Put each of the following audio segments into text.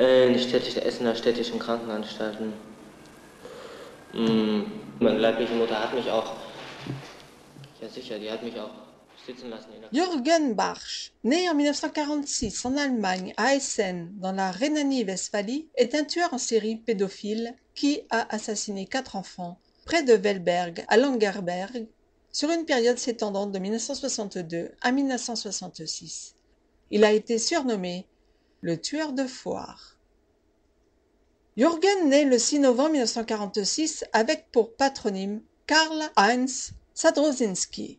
Äh, hm, Jürgen Barsch, né en 1946 en Allemagne, à Essen, dans la Rhénanie-Westphalie, est un tueur en série pédophile qui a assassiné quatre enfants près de Velberg, à Langerberg, sur une période s'étendant de 1962 à 1966. Il a été surnommé le tueur de foire Jürgen naît le 6 novembre 1946 avec pour patronyme Karl-Heinz Sadrosinski.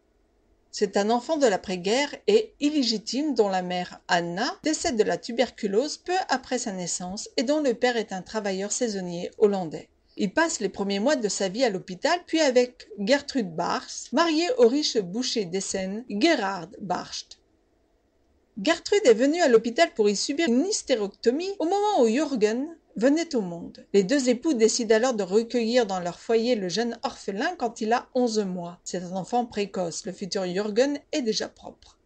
C'est un enfant de l'après-guerre et illégitime dont la mère, Anna, décède de la tuberculose peu après sa naissance et dont le père est un travailleur saisonnier hollandais. Il passe les premiers mois de sa vie à l'hôpital, puis avec Gertrude Barst, mariée au riche boucher d'Essen, Gerhard Barst gertrude est venue à l'hôpital pour y subir une hystéroctomie au moment où jürgen venait au monde les deux époux décident alors de recueillir dans leur foyer le jeune orphelin quand il a 11 mois c'est un enfant précoce le futur jürgen est déjà propre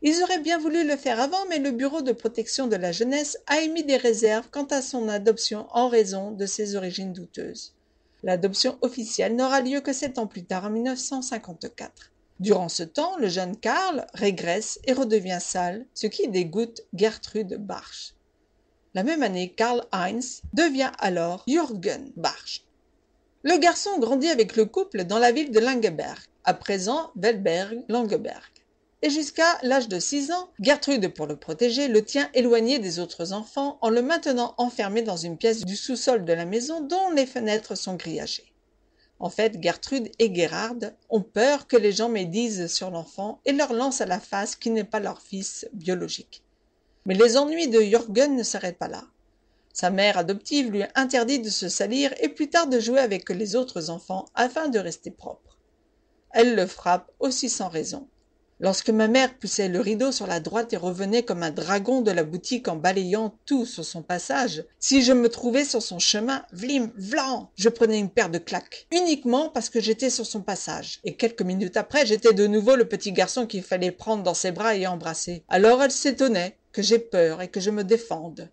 ils auraient bien voulu le faire avant mais le bureau de protection de la jeunesse a émis des réserves quant à son adoption en raison de ses origines douteuses l'adoption officielle n'aura lieu que sept ans plus tard en 1954. Durant ce temps, le jeune Karl régresse et redevient sale, ce qui dégoûte Gertrude Barsch. La même année, Karl Heinz devient alors Jürgen Barsch. Le garçon grandit avec le couple dans la ville de Langeberg, à présent Velberg-Langeberg. Et jusqu'à l'âge de 6 ans, Gertrude, pour le protéger, le tient éloigné des autres enfants en le maintenant enfermé dans une pièce du sous-sol de la maison dont les fenêtres sont grillagées. En fait, Gertrude et Gerhard ont peur que les gens médisent sur l'enfant et leur lancent à la face qu'il n'est pas leur fils biologique. Mais les ennuis de Jürgen ne s'arrêtent pas là. Sa mère adoptive lui interdit de se salir et plus tard de jouer avec les autres enfants afin de rester propre. Elle le frappe aussi sans raison lorsque ma mère poussait le rideau sur la droite et revenait comme un dragon de la boutique en balayant tout sur son passage si je me trouvais sur son chemin vlim vlan je prenais une paire de claques uniquement parce que j'étais sur son passage et quelques minutes après j'étais de nouveau le petit garçon qu'il fallait prendre dans ses bras et embrasser alors elle s'étonnait que j'ai peur et que je me défende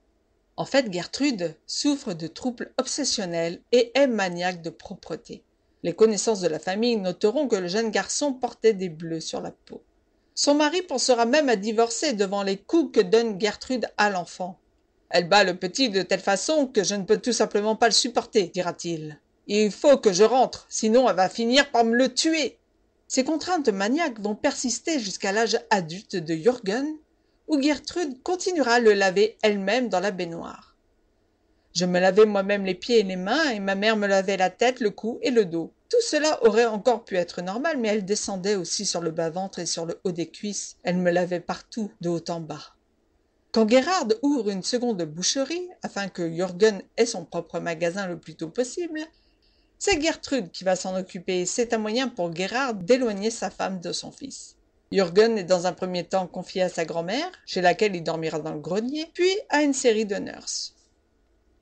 en fait gertrude souffre de troubles obsessionnels et est maniaque de propreté les connaissances de la famille noteront que le jeune garçon portait des bleus sur la peau son mari pensera même à divorcer devant les coups que donne gertrude à l'enfant elle bat le petit de telle façon que je ne peux tout simplement pas le supporter dira-t-il il faut que je rentre sinon elle va finir par me le tuer ces contraintes maniaques vont persister jusqu'à l'âge adulte de jürgen où gertrude continuera à le laver elle-même dans la baignoire je me lavais moi-même les pieds et les mains et ma mère me lavait la tête le cou et le dos tout cela aurait encore pu être normal mais elle descendait aussi sur le bas-ventre et sur le haut des cuisses elle me lavait partout de haut en bas quand Gerhard ouvre une seconde boucherie afin que Jürgen ait son propre magasin le plus tôt possible, c'est Gertrude qui va s'en occuper c'est un moyen pour Gerhard d'éloigner sa femme de son fils. Jürgen est dans un premier temps confié à sa grand-mère, chez laquelle il dormira dans le grenier, puis à une série de nurses.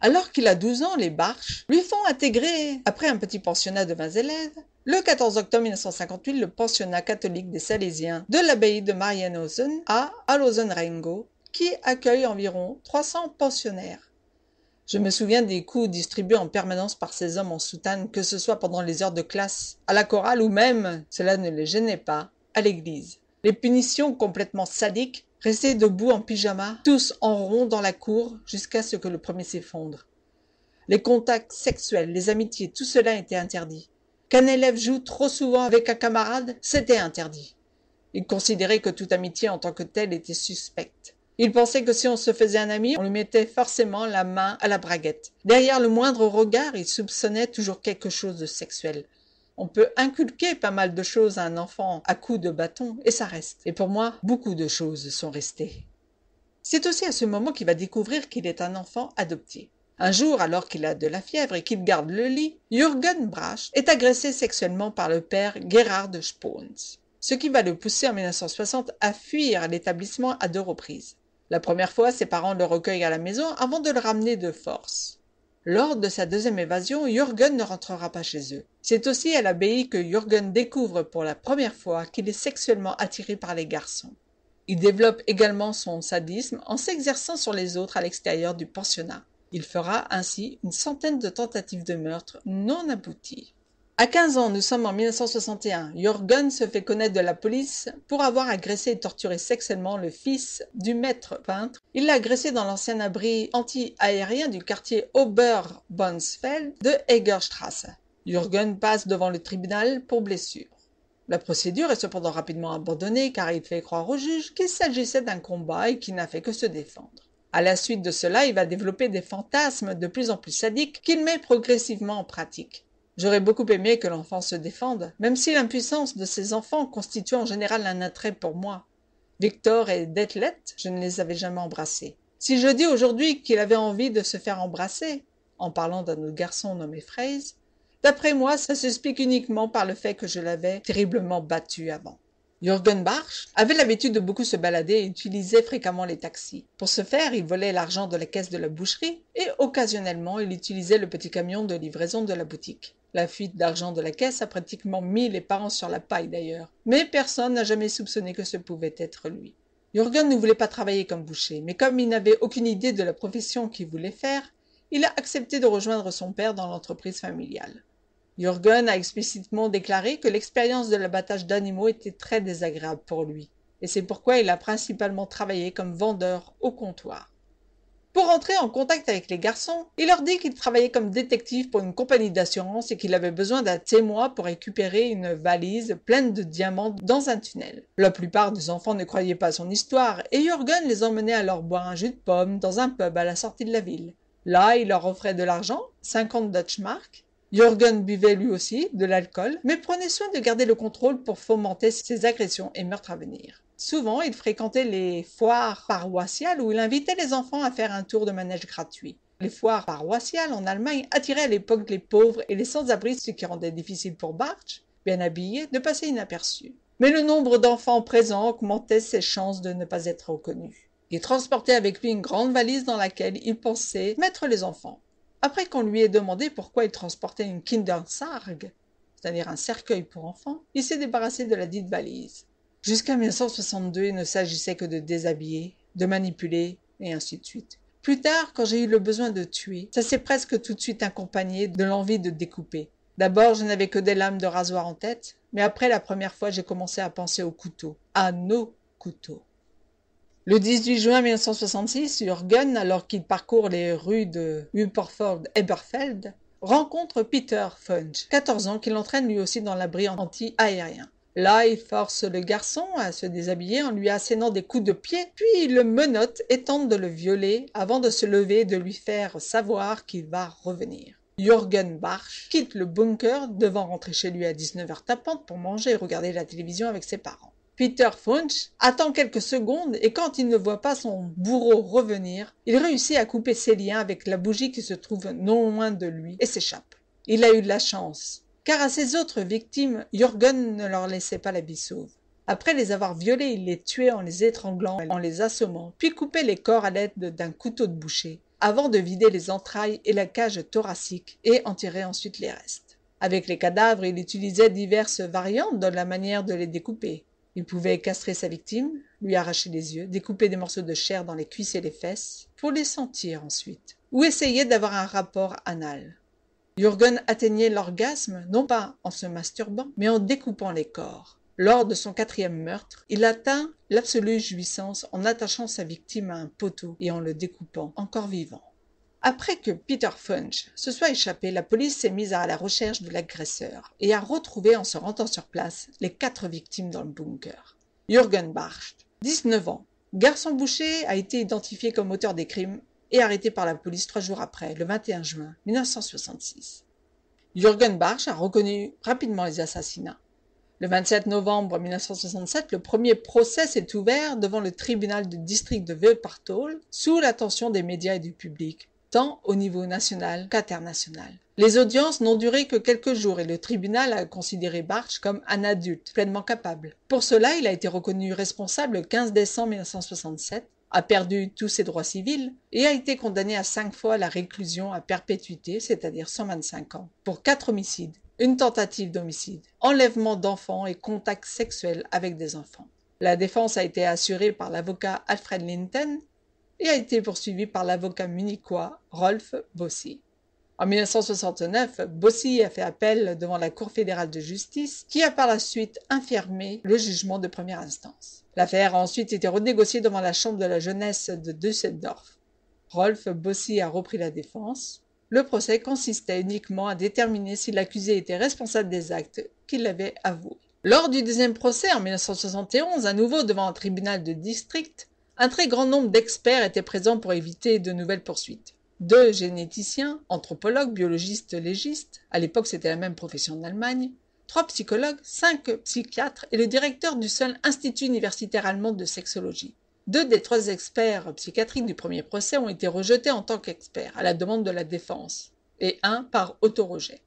Alors qu'il a 12 ans, les Barches lui font intégrer, après un petit pensionnat de 20 élèves, le 14 octobre 1958, le pensionnat catholique des Salésiens de l'abbaye de Marienhausen à Alhausen qui accueille environ 300 pensionnaires. Je me souviens des coups distribués en permanence par ces hommes en soutane, que ce soit pendant les heures de classe, à la chorale ou même, cela ne les gênait pas, à l'église les punitions complètement sadiques restaient debout en pyjama tous en rond dans la cour jusqu'à ce que le premier s'effondre les contacts sexuels les amitiés tout cela était interdit qu'un élève joue trop souvent avec un camarade c'était interdit il considérait que toute amitié en tant que telle était suspecte il pensait que si on se faisait un ami on lui mettait forcément la main à la braguette derrière le moindre regard il soupçonnait toujours quelque chose de sexuel on peut inculquer pas mal de choses à un enfant à coups de bâton et ça reste. Et pour moi, beaucoup de choses sont restées. C'est aussi à ce moment qu'il va découvrir qu'il est un enfant adopté. Un jour, alors qu'il a de la fièvre et qu'il garde le lit, Jürgen Brach est agressé sexuellement par le père Gerhard Spohns. ce qui va le pousser en 1960 à fuir l'établissement à deux reprises. La première fois, ses parents le recueillent à la maison avant de le ramener de force. Lors de sa deuxième évasion, Jürgen ne rentrera pas chez eux. C'est aussi à l'abbaye que Jürgen découvre pour la première fois qu'il est sexuellement attiré par les garçons. Il développe également son sadisme en s'exerçant sur les autres à l'extérieur du pensionnat. Il fera ainsi une centaine de tentatives de meurtre non abouties. À 15 ans, nous sommes en 1961, Jürgen se fait connaître de la police pour avoir agressé et torturé sexuellement le fils du maître peintre. Il l'a agressé dans l'ancien abri anti-aérien du quartier Oberbonsfeld de Egerstrasse. Jürgen passe devant le tribunal pour blessure. La procédure est cependant rapidement abandonnée car il fait croire au juge qu'il s'agissait d'un combat et qu'il n'a fait que se défendre. À la suite de cela, il va développer des fantasmes de plus en plus sadiques qu'il met progressivement en pratique j'aurais beaucoup aimé que l'enfant se défende même si l'impuissance de ces enfants constitue en général un attrait pour moi victor et Detlet, je ne les avais jamais embrassés si je dis aujourd'hui qu'il avait envie de se faire embrasser en parlant d'un autre garçon nommé fraise, d'après moi ça s'explique uniquement par le fait que je l'avais terriblement battu avant jürgen Barsch avait l'habitude de beaucoup se balader et utilisait fréquemment les taxis pour ce faire il volait l'argent de la caisse de la boucherie et occasionnellement il utilisait le petit camion de livraison de la boutique la fuite d'argent de la caisse a pratiquement mis les parents sur la paille d'ailleurs, mais personne n'a jamais soupçonné que ce pouvait être lui. Jürgen ne voulait pas travailler comme boucher, mais comme il n'avait aucune idée de la profession qu'il voulait faire, il a accepté de rejoindre son père dans l'entreprise familiale. Jürgen a explicitement déclaré que l'expérience de l'abattage d'animaux était très désagréable pour lui, et c'est pourquoi il a principalement travaillé comme vendeur au comptoir. Pour entrer en contact avec les garçons, il leur dit qu'il travaillait comme détective pour une compagnie d'assurance et qu'il avait besoin d'un témoin pour récupérer une valise pleine de diamants dans un tunnel. La plupart des enfants ne croyaient pas son histoire et Jürgen les emmenait alors boire un jus de pomme dans un pub à la sortie de la ville. Là, il leur offrait de l'argent, 50 marks. Jürgen buvait lui aussi de l'alcool, mais prenait soin de garder le contrôle pour fomenter ses agressions et meurtres à venir. Souvent, il fréquentait les foires paroissiales où il invitait les enfants à faire un tour de manège gratuit. Les foires paroissiales en Allemagne attiraient à l'époque les pauvres et les sans-abri, ce qui rendait difficile pour Bartsch, bien habillé, de passer inaperçu. Mais le nombre d'enfants présents augmentait ses chances de ne pas être reconnu. Il transportait avec lui une grande valise dans laquelle il pensait mettre les enfants. Après qu'on lui ait demandé pourquoi il transportait une Kindersarg, c'est-à-dire un cercueil pour enfants, il s'est débarrassé de la dite valise. Jusqu'à 1962, il ne s'agissait que de déshabiller, de manipuler, et ainsi de suite. Plus tard, quand j'ai eu le besoin de tuer, ça s'est presque tout de suite accompagné de l'envie de découper. D'abord, je n'avais que des lames de rasoir en tête, mais après la première fois, j'ai commencé à penser au couteau. à nos couteaux. Le 18 juin 1966, Jürgen, alors qu'il parcourt les rues de Upperford eberfeld rencontre Peter Funch, 14 ans, qui l'entraîne lui aussi dans l'abri anti-aérien là il force le garçon à se déshabiller en lui assénant des coups de pied puis il le menotte et tente de le violer avant de se lever et de lui faire savoir qu'il va revenir Jürgen Barsch quitte le bunker devant rentrer chez lui à 19h tapante pour manger et regarder la télévision avec ses parents. Peter Funch attend quelques secondes et quand il ne voit pas son bourreau revenir, il réussit à couper ses liens avec la bougie qui se trouve non loin de lui et s'échappe. Il a eu de la chance car à ses autres victimes Jürgen ne leur laissait pas la vie sauve après les avoir violées il les tuait en les étranglant en les assommant puis coupait les corps à l'aide d'un couteau de boucher avant de vider les entrailles et la cage thoracique et en tirer ensuite les restes avec les cadavres il utilisait diverses variantes dans la manière de les découper il pouvait castrer sa victime lui arracher les yeux découper des morceaux de chair dans les cuisses et les fesses pour les sentir ensuite ou essayer d'avoir un rapport anal Jürgen atteignait l'orgasme non pas en se masturbant, mais en découpant les corps. Lors de son quatrième meurtre, il atteint l'absolue jouissance en attachant sa victime à un poteau et en le découpant encore vivant. Après que Peter Funch se soit échappé, la police s'est mise à la recherche de l'agresseur et a retrouvé en se rendant sur place les quatre victimes dans le bunker. Jürgen Barst, 19 ans, garçon boucher, a été identifié comme auteur des crimes et arrêté par la police trois jours après, le 21 juin 1966. Jürgen Bartsch a reconnu rapidement les assassinats. Le 27 novembre 1967, le premier procès s'est ouvert devant le tribunal du district de Wuppertal sous l'attention des médias et du public, tant au niveau national qu'international. Les audiences n'ont duré que quelques jours et le tribunal a considéré Bartsch comme un adulte pleinement capable. Pour cela, il a été reconnu responsable le 15 décembre 1967 a perdu tous ses droits civils et a été condamné à cinq fois la réclusion à perpétuité, c'est-à-dire 125 ans, pour quatre homicides, une tentative d'homicide, enlèvement d'enfants et contact sexuel avec des enfants. La défense a été assurée par l'avocat Alfred Linton et a été poursuivie par l'avocat munichois Rolf Bossi. En 1969, Bossy a fait appel devant la Cour fédérale de justice, qui a par la suite infirmé le jugement de première instance. L'affaire a ensuite été renégociée devant la Chambre de la jeunesse de Düsseldorf. Rolf Bossy a repris la défense. Le procès consistait uniquement à déterminer si l'accusé était responsable des actes qu'il avait avoués. Lors du deuxième procès en 1971, à nouveau devant un tribunal de district, un très grand nombre d'experts étaient présents pour éviter de nouvelles poursuites deux généticiens, anthropologues, biologistes, légistes, à l'époque c'était la même profession en Allemagne, trois psychologues, cinq psychiatres et le directeur du seul institut universitaire allemand de sexologie. Deux des trois experts psychiatriques du premier procès ont été rejetés en tant qu'experts à la demande de la défense et un par autorejet.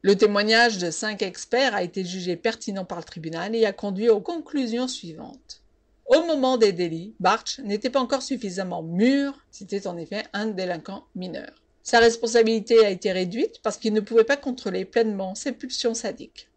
Le témoignage de cinq experts a été jugé pertinent par le tribunal et a conduit aux conclusions suivantes. Au moment des délits, Barch n'était pas encore suffisamment mûr, c'était en effet un délinquant mineur. Sa responsabilité a été réduite parce qu'il ne pouvait pas contrôler pleinement ses pulsions sadiques.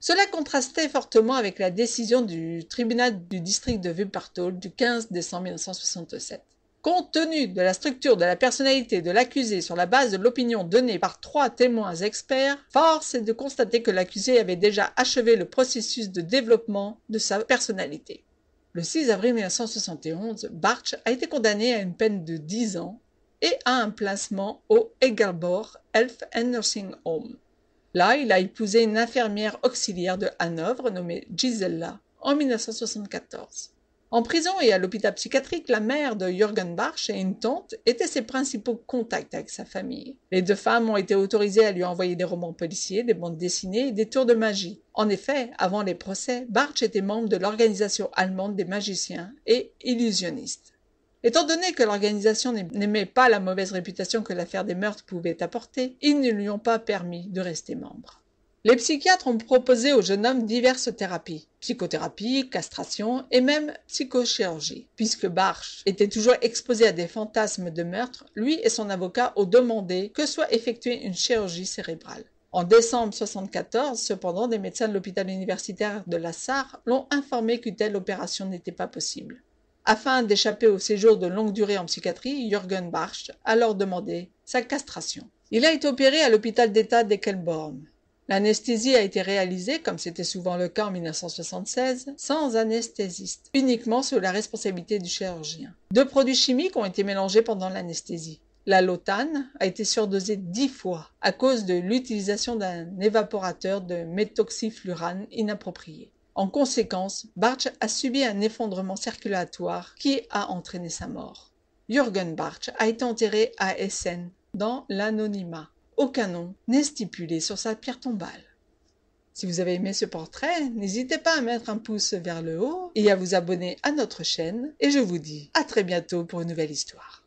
Cela contrastait fortement avec la décision du tribunal du district de Wuppertal du 15 décembre 1967. Compte tenu de la structure de la personnalité de l'accusé sur la base de l'opinion donnée par trois témoins experts, force est de constater que l'accusé avait déjà achevé le processus de développement de sa personnalité. Le 6 avril 1971, Bartsch a été condamné à une peine de 10 ans et à un placement au Egerborg Elf and Nursing Home. Là, il a épousé une infirmière auxiliaire de Hanovre nommée Gisella en 1974. En prison et à l'hôpital psychiatrique, la mère de Jürgen Barsch et une tante étaient ses principaux contacts avec sa famille. Les deux femmes ont été autorisées à lui envoyer des romans policiers, des bandes dessinées et des tours de magie. En effet, avant les procès, Bartsch était membre de l'organisation allemande des magiciens et illusionnistes. Étant donné que l'organisation n'aimait pas la mauvaise réputation que l'affaire des meurtres pouvait apporter, ils ne lui ont pas permis de rester membre les psychiatres ont proposé au jeune homme diverses thérapies psychothérapie, castration et même psychochirurgie. Puisque Barche était toujours exposé à des fantasmes de meurtre, lui et son avocat ont demandé que soit effectuée une chirurgie cérébrale. En décembre 1974, cependant, des médecins de l'hôpital universitaire de la Sarre l'ont informé qu'une telle opération n'était pas possible. Afin d'échapper au séjour de longue durée en psychiatrie, Jürgen Barsch a alors demandé sa castration. Il a été opéré à l'hôpital d'État d'Eckelborn. L'anesthésie a été réalisée, comme c'était souvent le cas en 1976, sans anesthésiste, uniquement sous la responsabilité du chirurgien. Deux produits chimiques ont été mélangés pendant l'anesthésie. La lotane a été surdosée dix fois à cause de l'utilisation d'un évaporateur de méthoxyflurane inapproprié. En conséquence, Bartsch a subi un effondrement circulatoire qui a entraîné sa mort. Jürgen Bartsch a été enterré à Essen, dans l'anonymat aucun nom n'est stipulé sur sa pierre tombale. Si vous avez aimé ce portrait, n'hésitez pas à mettre un pouce vers le haut et à vous abonner à notre chaîne. Et je vous dis à très bientôt pour une nouvelle histoire.